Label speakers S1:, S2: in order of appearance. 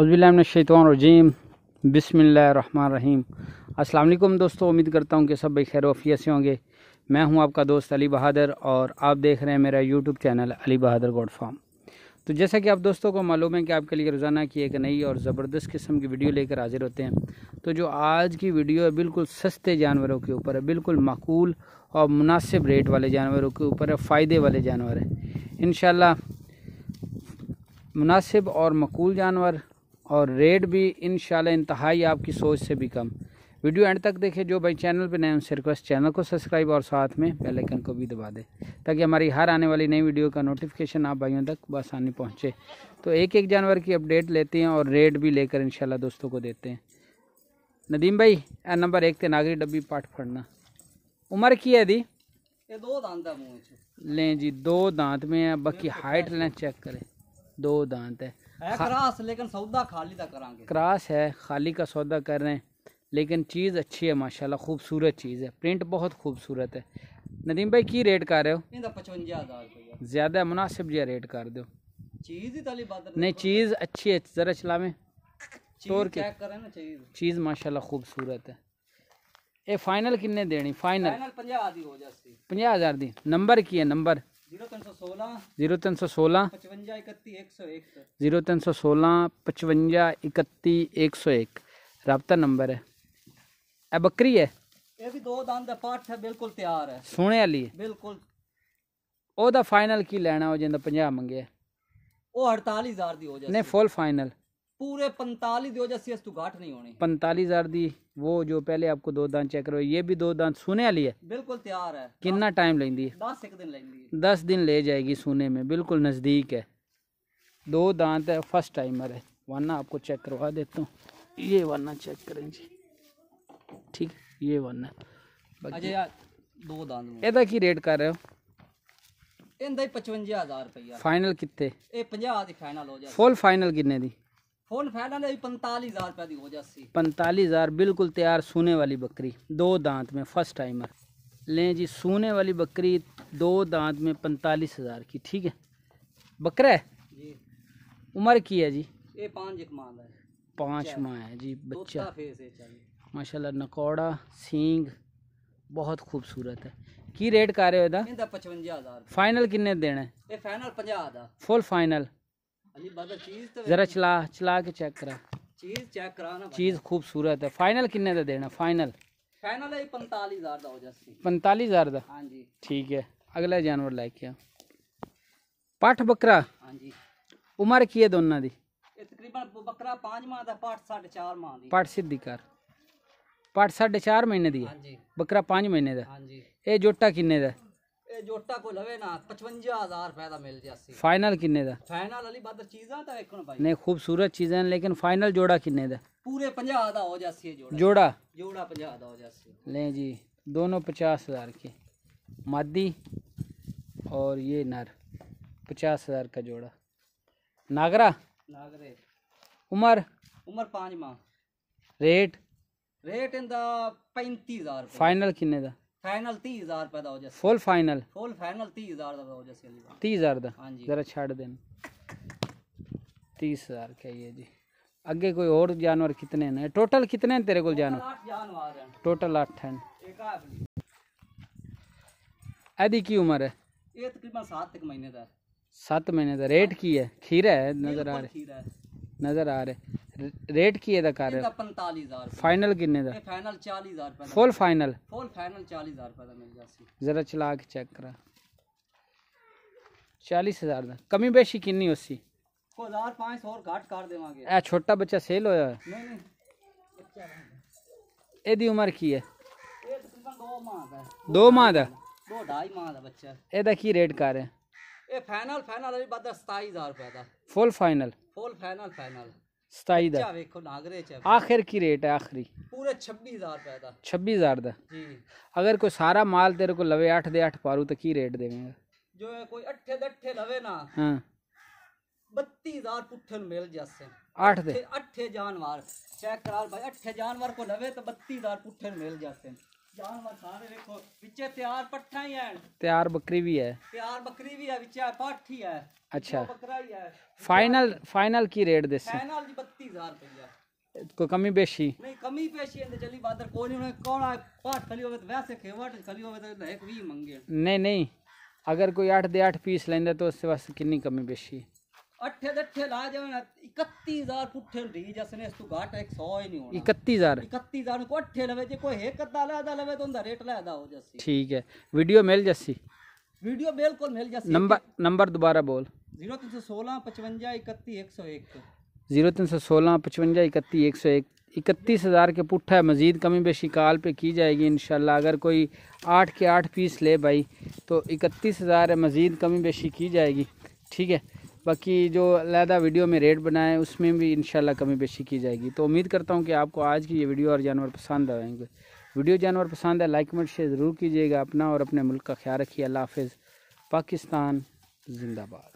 S1: अज़बिल्लाशीतरजीम बसमीम अल्लाम दोस्तों उम्मीद करता हूँ कि सब खैर वफियत से होंगे मैं हूँ आपका दोस्त अली बहादुर और आप देख रहे हैं मेरा यूट्यूब चैनल अली बहादुर गोड फार्म तो जैसा कि आप दोस्तों को मालूम है कि आपके लिए रोज़ाना की एक नई और ज़बरदस्त किस्म की वीडियो लेकर हाजिर होते हैं तो जो आज की वीडियो है बिल्कुल सस्ते जानवरों के ऊपर है बिल्कुल माकूल और मुनासिब रेट वाले जानवरों के ऊपर है फ़ायदे वाले जानवर हैं इन मुनासिब और मकूल जानवर और रेट भी इन इंतहाई आपकी सोच से भी कम वीडियो एंड तक देखें जो भाई चैनल पर नए उनसे रिक्वेस्ट चैनल को सब्सक्राइब और साथ में बेल आइकन को भी दबा दें ताकि हमारी हर आने वाली नई वीडियो का नोटिफिकेशन आप भाइयों तक बसानी पहुँचे तो एक एक जानवर की अपडेट लेते हैं और रेट भी लेकर इन दोस्तों को देते हैं नदीम भाई नंबर एक थे नागरी डब्बी पाठ फड़ना उम्र की है दी
S2: दो दांत है
S1: लें जी दो दांत में है बाकी हाइट लें चेक करें दो दांत है है क्रास
S2: लेकिन सौदा खाली का करांगे
S1: क्रास है खाली का सौदा कर रहे हैं लेकिन चीज़ अच्छी है माशाल्लाह खूबसूरत चीज़ है प्रिंट बहुत खूबसूरत है नदीम भाई की रेट कर रहे हो
S2: पचवंजा
S1: ज़्यादा मुनासिब जहा रेट कर दो
S2: चीज़ ही नहीं
S1: चीज़ अच्छी है ज़रा चलावें स्टोर की चीज़, चीज़ माशाल्लाह खूबसूरत है ये फाइनल किन्ने देनी फाइनल पंजा हज़ार दी नंबर की है नंबर
S2: जीरो तीन सौ सोलह पचवंजा इकती एक सौ एक
S1: जीरो तीन सौ सोलह पचवंजा इकती एक सौ एक रबता नंबर है ए बकरी है
S2: ये भी दो दांत दा पाठ है बिल्कुल तैयार है सोने वाली है बिल्कुल
S1: ओदा फाइनल की लेना हो जिंदा 50 मंगे
S2: ओ 48000 दी हो जाए नहीं फुल फाइनल पूरे पैंतालीस दो हजार सी तो घाट नहीं होनी
S1: पैंतालीस हजार दी वो जो पहले आपको दो दांत चेक करो ये भी दो दांत सुने वाली है
S2: बिल्कुल तैयार है
S1: कितना टाइम लेंदी है
S2: दस एक दिन लेंदी
S1: दस दिन ले जाएगी सुने में बिल्कुल नज़दीक है दो दांत है फर्स्ट टाइमर है वरना आपको चेक करवा देता हूँ ये वरना चेक करें जी ठीक ये वरना अजय
S2: दो दांत ਇਹਦਾ
S1: ਕੀ ਰੇਟ ਕਰ ਰਹੇ ਹੋ
S2: ਇਹਦਾ 55000 ਰੁਪਇਆ ਫਾਈਨਲ ਕਿੱਥੇ ਇਹ 50 ਦੀ ਫਾਈਨਲ ਹੋ ਜਾਏ ਫੁੱਲ
S1: ਫਾਈਨਲ ਕਿੰਨੇ ਦੀ
S2: फुल फैटन पैंतालीस हज़ार रुपये हो जाती
S1: पैंतालीस हज़ार बिल्कुल तैयार सूने वाली बकरी दो दांत में फर्स्ट टाइमर लें जी सूने वाली बकरी दो दांत में पैंतालीस हज़ार की ठीक है बकरा है उम्र की है जी
S2: ये पाँच माह है पाँच अच्छा। माह है जी तो बच्चा
S1: माशाल्लाह नकौड़ा सींग बहुत खूबसूरत है की रेट कर रहे हो फाइनल किन्ने देना
S2: है फाइनल फुल फाइनल जरा
S1: चला चला के चेक करा
S2: चीज चेक करा चीज
S1: खूबसूरत है फाइनल किन्ने दा देना फाइनल
S2: फाइनल है 45000 ਦਾ ਹੋ ਜਾਸੀ
S1: 45000 ਦਾ ਹਾਂਜੀ ਠੀਕ ਹੈ ਅਗਲਾ ਜਾਨਵਰ ਲੈ ਕੇ ਆ ਪੱਠ ਬੱਕਰਾ ਹਾਂਜੀ ਉਮਰ ਕੀ ਹੈ ਦੋਨਾਂ ਦੀ
S2: ਇਹ ਤਕਰੀਬਨ ਬੱਕਰਾ 5 ਮਾਹ ਦਾ ਪੱਠ 4.5 ਮਾਹ ਦੀ ਪੱਠ
S1: ਸਿੱਧੀ ਕਰ ਪੱਠ 4.5 ਮਹੀਨੇ ਦੀ ਹੈ ਹਾਂਜੀ ਬੱਕਰਾ 5 ਮਹੀਨੇ ਦਾ ਹਾਂਜੀ ਇਹ ਜੋਟਾ ਕਿੰਨੇ ਦਾ
S2: ਜੋਟਾ ਕੋਲ ਲਵੇ ਨਾ 55000 ਰੁਪਏ ਦਾ ਮਿਲ ਜਾਸੀ
S1: ਫਾਈਨਲ ਕਿੰਨੇ ਦਾ
S2: ਫਾਈਨਲ ਵਾਲੀ ਬਾਦਰ ਚੀਜ਼ਾਂ ਤਾਂ ਵੇਖਣ ਭਾਈ ਨੇ
S1: ਖੂਬਸੂਰਤ ਚੀਜ਼ਾਂ ਨੇ ਲੇਕਿਨ ਫਾਈਨਲ ਜੋੜਾ ਕਿੰਨੇ ਦਾ
S2: ਪੂਰੇ 50 ਦਾ ਹੋ ਜਾਸੀ ਜੋੜਾ ਜੋੜਾ ਜੋੜਾ 50 ਦਾ ਹੋ ਜਾਸੀ
S1: ले जी दोनों पचास हज़ार के मादी और ये नर पचास हज़ार का जोड़ा नागरा नागरे उमर उम्र 5 माह रेट
S2: रेट इंदा 35000 ਰੁਪਏ फाइनल किन्ने दा फाइनल 30000 हजार पैदा हो जाए फुल फाइनल फुल फाइनल 30000 दा हो जाए तीस हजार 30000 दा जी जरा
S1: छड़ देन 30000 का ये जी अगे कोई और जानवर कितने हैं टोटल कितने हैं तेरे को जानवर
S2: जानवर हैं टोटल 8 हैं
S1: एदी की उम्र है
S2: ये तकरीबन सात तक महीने दा
S1: सात महीने दा रेट हाँ। की है खीरा है नजर आ रहा है नजर आ रहा है रेट की ਇਹਦਾ ਕਰ ਇਹਦਾ
S2: 45000 ਫਾਈਨਲ ਕਿੰਨੇ ਦਾ ਫਾਈਨਲ 40000 ਰੁਪਏ ਫੁੱਲ ਫਾਈਨਲ ਫੁੱਲ ਫਾਈਨਲ 40000 ਰੁਪਏ ਦਾ ਮਿਲ ਜਾਸੀ
S1: ਜ਼ਰਾ ਚਲਾ ਕੇ ਚੈੱਕ ਕਰਾ 40000 ਦਾ ਕਮੀ ਬੇਸ਼ੀ ਕਿੰਨੀ ਹੋਸੀ
S2: 1500 ਹੋਰ ਘੱਟ ਕਰ ਦੇਵਾਂਗੇ ਇਹ
S1: ਛੋਟਾ ਬੱਚਾ ਸੇਲ ਹੋਇਆ ਹੈ
S2: ਨਹੀਂ ਨਹੀਂ ਬੱਚਾ
S1: ਇਹਦੀ ਉਮਰ ਕੀ ਹੈ
S2: ਇਹ ਤਕਰੀਬਨ 2 ਮਾਹ ਦਾ 2 ਮਾਹ ਦਾ 2 2.5 ਮਾਹ ਦਾ ਬੱਚਾ
S1: ਇਹਦਾ ਕੀ ਰੇਟ ਕਰ ਰਿਹਾ
S2: ਇਹ ਫਾਈਨਲ ਫਾਈਨਲ ਅਜੇ ਬਦ 27000 ਰੁਪਏ ਦਾ full final full final final ਸਤਾਈ ਦਾ ਵੇਖੋ ਲੱਗ ਰਿਹਾ ਚਾ ਆਖਿਰ
S1: ਕੀ ਰੇਟ ਹੈ ਆਖਰੀ
S2: ਪੂਰੇ 26000 ਰੁਪਏ ਦਾ
S1: 26000 ਦਾ ਜੀ ਅਗਰ ਕੋਈ ਸਾਰਾ ਮਾਲ ਤੇਰੇ ਕੋਲ ਲਵੇ 8 ਦੇ 8 ਪਾਰੂ ਤਾਂ ਕੀ ਰੇਟ ਦੇਵੇਂਗਾ
S2: ਜੋ ਕੋਈ 8 ਦੇ 8 ਲਵੇ ਨਾ ਹਾਂ 32000 ਪੁੱਠੇ ਨੂੰ ਮਿਲ ਜਾਸੇ 8 ਦੇ 8 ਜਾਨਵਰ ਚੈੱਕ ਕਰਾਲ ਭਾਈ 8 ਜਾਨਵਰ ਕੋ ਲਵੇ ਤਾਂ 32000 ਪੁੱਠੇ ਨੂੰ ਮਿਲ ਜਾਸੇ तैयार पट्ठा ही है
S1: तैयार बकरी भी है
S2: तैयार बकरी भी है पाठी है अच्छा फाइनल
S1: फाइनल की रेट दे फाइनल
S2: जी 32000
S1: को कमी बेशी
S2: नहीं कमी बेशी है जल्दी बादर कोई नहीं कौन है पाठ खली होवे तो वैसे खेवट खली होवे तो एक भी मंगे
S1: नहीं नहीं अगर कोई 8 दे 8 पीस लेंदे तो उससे बस कितनी कमी बेशी
S2: अठे दठे ला हजार पुठे री जसने तू एक सौ ही नहीं होना हजार हजार को अठे लवे जे कोई एक लवे तो उनका रेट हो जसी
S1: ठीक है वीडियो जसी
S2: वीडियो बिल्कुल जसी नंबर
S1: नंबर दोबारा बोल
S2: पचवंजा एक
S1: सौ एक इकतीस हज़ार के पुट्ठा है मज़ीद कमी बेशी काल पे की जाएगी इनशाला अगर कोई आठ के आठ पीस ले भाई तो इकतीस हज़ार है मज़ीद कमी बेशी की जाएगी ठीक है बाकी जो अलहदा वीडियो में रेट बनाए उसमें भी इन कमी पेशी की जाएगी तो उम्मीद करता हूँ कि आपको आज की ये वीडियो और जानवर पसंद आएंगे वीडियो जानवर पसंद है लाइक मेट शेयर ज़रूर कीजिएगा अपना और अपने मुल्क का ख्याल रखिए अल्लाह हाफ पाकिस्तान जिंदाबाद